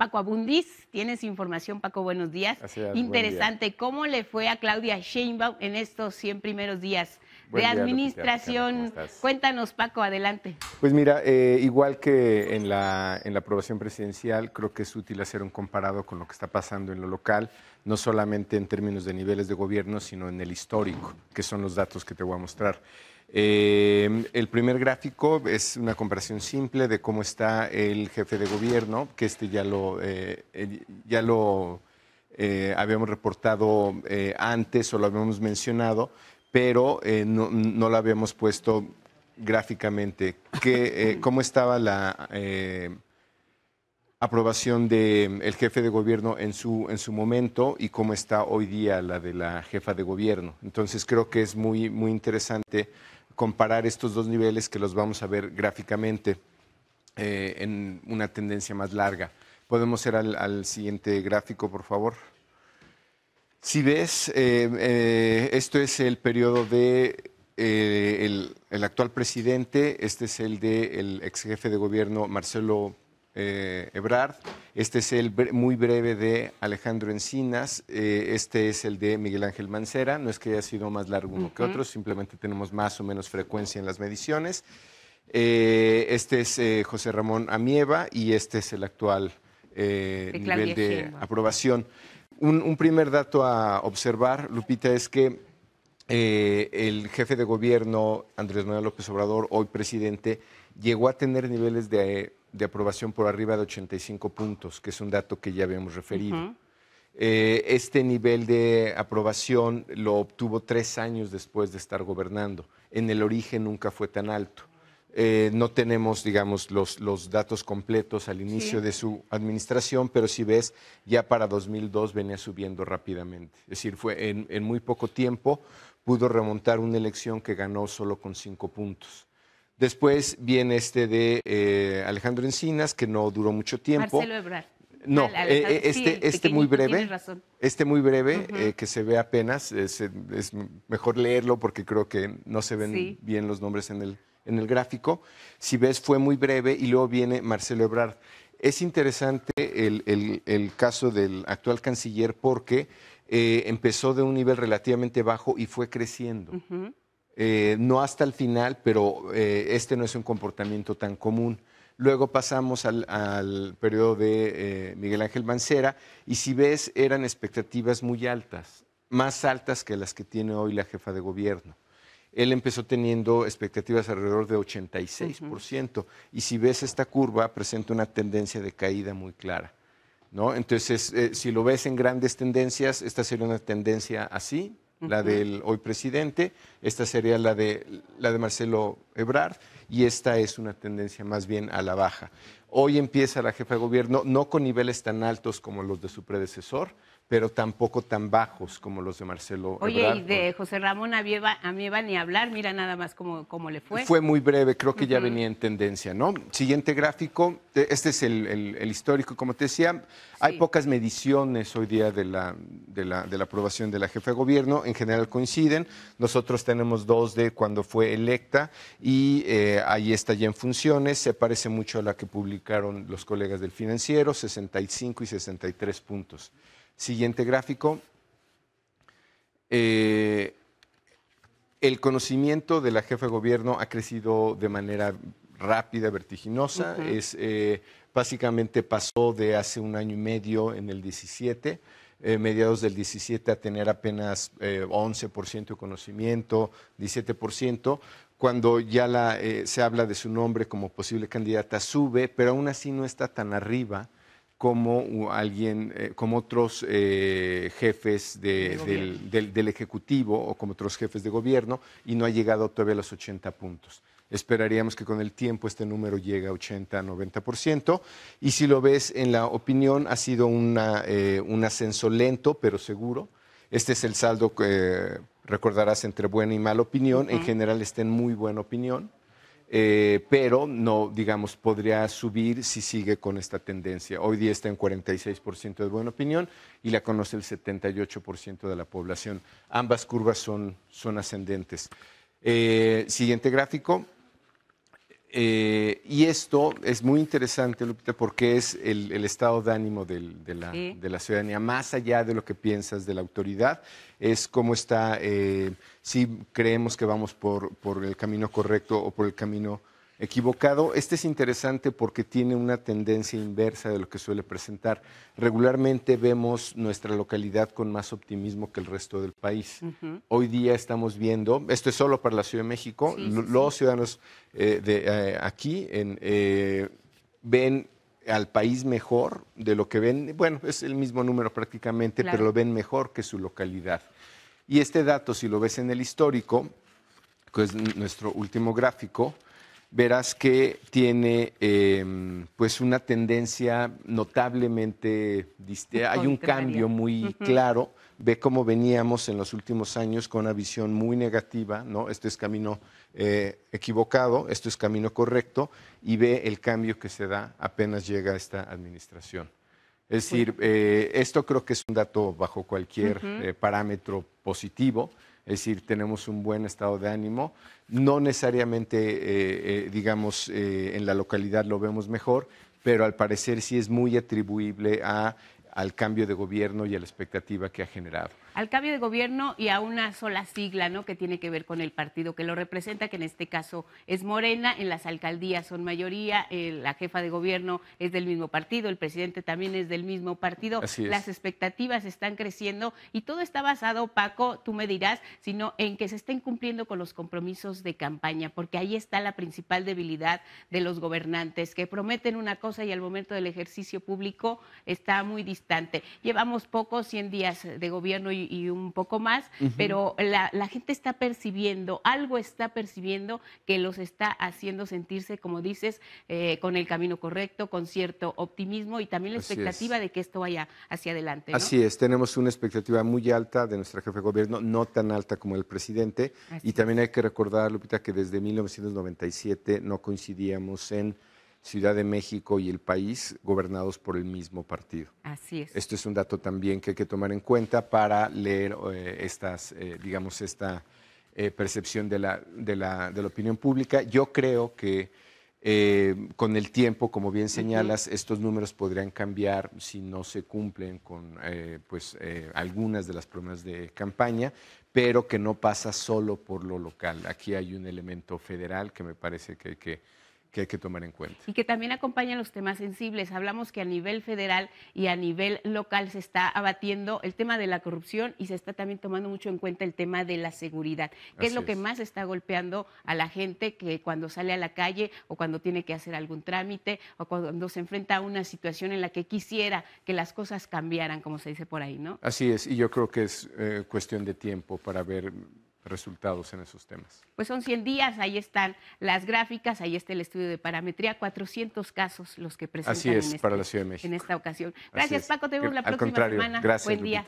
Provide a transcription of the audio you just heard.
Paco Abundis. Tienes información, Paco, buenos días. Interesante, ¿cómo le fue a Claudia Sheinbaum en estos 100 primeros días? de administración. Cuéntanos, Paco, adelante. Pues mira, eh, igual que en la aprobación presidencial, creo que es útil hacer un comparado con lo que está pasando en lo local, no solamente en términos de niveles de gobierno, sino en el histórico, que son los datos que te voy a mostrar. Em, el primer gráfico es una comparación simple de cómo está el jefe de gobierno, que este ya lo, eh, ya lo eh, habíamos reportado eh, antes o lo habíamos mencionado, pero no, no, lo habíamos puesto gráficamente. ¿Cómo estaba la aprobación del mm, el jefe de gobierno en su, en su momento y cómo está hoy día la de la jefa de gobierno? Entonces creo que es muy, muy interesante comparar estos dos niveles que los vamos a ver gráficamente eh, en una tendencia más larga. Podemos ir al, siguiente gráfico, por favor. Si ves, eh, eh, esto es el periodo de el, actual presidente, este es el del ex jefe de gobierno Marcelo Ebrard, este es el muy breve de Alejandro Encinas, eh, este es el de Miguel Ángel Mancera, no es que haya sido más largo uno que otro, simplemente tenemos más o menos frecuencia en las mediciones. Eh, este es eh, José Ramón Amieva y este es el actual nivel de aprobación. Un, primer dato a observar, Lupita, es que el jefe de gobierno, Andrés Manuel López Obrador, hoy presidente, llegó a tener niveles de de aprobación por arriba de 85 puntos, que es un dato que ya habíamos referido. Eh, este nivel de aprobación lo obtuvo tres años después de estar gobernando. En el origen nunca fue tan alto. Eh, no tenemos, digamos, los, los datos completos al inicio de su administración, pero si ves, ya para 2002 venía subiendo rápidamente. Es decir, fue en, en muy poco tiempo pudo remontar una elección que ganó solo con cinco puntos. Después viene este de eh, Alejandro Encinas, que no duró mucho tiempo. Marcelo Ebrard. No, eh, este, este, este muy breve, este muy breve, que se ve apenas, es, mejor leerlo porque creo que no se ven bien los nombres en el, en el gráfico. Si ves, fue muy breve y luego viene Marcelo Ebrard. Es interesante el, caso del actual canciller porque eh, empezó de un nivel relativamente bajo y fue creciendo. Eh, no hasta el final, pero eh, este no es un comportamiento tan común. Luego pasamos al, periodo de eh, Miguel Ángel Mancera y si ves eran expectativas muy altas, más altas que las que tiene hoy la jefa de gobierno. Él empezó teniendo expectativas alrededor de 86% y si ves esta curva presenta una tendencia de caída muy clara. ¿no? Entonces, si lo ves en grandes tendencias, esta sería una tendencia así, la del hoy presidente, esta sería la de, la de Marcelo Ebrard y esta es una tendencia más bien a la baja. Hoy empieza la jefa de gobierno, no con niveles tan altos como los de su predecesor, pero tampoco tan bajos como los de Marcelo. Oye, y de José Ramón a mí va ni hablar, mira nada más cómo, cómo, le fue. Fue muy breve, creo que ya venía en tendencia, ¿no? Siguiente gráfico, e, este es el, histórico, como te decía, hay pocas mediciones hoy día de la, de la, aprobación de la jefa de gobierno, en general coinciden, nosotros tenemos dos de cuando fue electa y eh, ahí está ya en funciones, se parece mucho a la que publicaron los colegas del financiero, 65 y 63 puntos. Siguiente gráfico. Eh, el conocimiento de la jefa de gobierno ha crecido de manera rápida, vertiginosa. es, eh, básicamente pasó de hace un año y medio, en el 17, eh, mediados del 17, a tener apenas 11% de conocimiento, 17%, cuando ya la, se habla de su nombre como posible candidata, sube, pero aún así no está tan arriba como alguien, eh, como otros eh, jefes del, Ejecutivo o como otros jefes de gobierno y no ha llegado todavía a los 80 puntos. Esperaríamos que con el tiempo este número llegue a 80-90%. Y si lo ves en la opinión, ha sido eh, un ascenso lento, pero seguro. Este es el saldo que recordarás entre buena y mala opinión. En general está en muy buena opinión. Eh, pero no, digamos, podría subir si sigue con esta tendencia. Hoy día está en 46% de buena opinión y la conoce el 78% de la población. Ambas curvas son, ascendentes. Eh, siguiente gráfico. Eh, y esto es muy interesante, Lupita, porque es el, estado de ánimo de, la, ciudadanía, más allá de lo que piensas de la autoridad, es cómo está, eh, si creemos que vamos por, por el camino correcto o por el camino equivocado. Este es interesante porque tiene una tendencia inversa de lo que suele presentar. Regularmente vemos nuestra localidad con más optimismo que el resto del país. Hoy día estamos viendo, esto es solo para la Ciudad de México, los ciudadanos eh, de eh, aquí eh, ven al país mejor de lo que ven, bueno, es el mismo número prácticamente, pero lo ven mejor que su localidad. Y este dato, si lo ves en el histórico, que es nuestro último gráfico, verás que tiene em, pues una tendencia notablemente distinta. Hay un cambio muy claro. Ve cómo veníamos en los últimos años con una visión muy negativa, ¿no? Esto es camino eh, equivocado, esto es camino correcto, y ve el cambio que se da apenas llega esta administración. Es decir, eh, esto creo que es un dato bajo cualquier eh, parámetro positivo es decir, tenemos un buen estado de ánimo. No necesariamente, eh, eh, digamos, eh, en la localidad lo vemos mejor, pero al parecer sí es muy atribuible al cambio de gobierno y a la expectativa que ha generado al cambio de gobierno y a una sola sigla, ¿no? Que tiene que ver con el partido que lo representa, que en este caso es Morena, en las alcaldías son mayoría, eh, la jefa de gobierno es del mismo partido, el presidente también es del mismo partido. Las expectativas están creciendo y todo está basado, Paco, tú me dirás, sino en que se estén cumpliendo con los compromisos de campaña, porque ahí está la principal debilidad de los gobernantes, que prometen una cosa y al momento del ejercicio público está muy distante. Llevamos pocos 100 días de gobierno y y, un poco más, pero la, gente está percibiendo, algo está percibiendo que los está haciendo sentirse, como dices, eh, con el camino correcto, con cierto optimismo y también la expectativa de que esto vaya hacia adelante. Así es, tenemos una expectativa muy alta de nuestro jefe de gobierno, no tan alta como el presidente, y también hay que recordar, Lupita, que desde 1997 no coincidíamos en Ciudad de México y el país gobernados por el mismo partido. Así es. Esto es un dato también que hay que tomar en cuenta para leer eh, estas, eh, digamos, esta eh, percepción de la, de, la, opinión pública. Yo creo que con el tiempo, como bien señalas, estos números podrían cambiar si no se cumplen con pues, algunas de las promesas de campaña, pero que no pasa solo por lo local. Aquí hay un elemento federal que me parece que hay que que hay que tomar en cuenta. Y que también acompañan los temas sensibles. Hablamos que a nivel federal y a nivel local se está abatiendo el tema de la corrupción y se está también tomando mucho en cuenta el tema de la seguridad, qué es lo que más está golpeando a la gente que cuando sale a la calle o cuando tiene que hacer algún trámite o cuando se enfrenta a una situación en la que quisiera que las cosas cambiaran, como se dice por ahí, ¿no? Así es, y yo creo que es eh, cuestión de tiempo para ver resultados en esos temas. Pues son 100 días, ahí están las gráficas, ahí está el estudio de parametría, 400 casos los que presentan en, para este en esta ocasión. Gracias Paco, te vemos la próxima semana. Gracias, Buen día.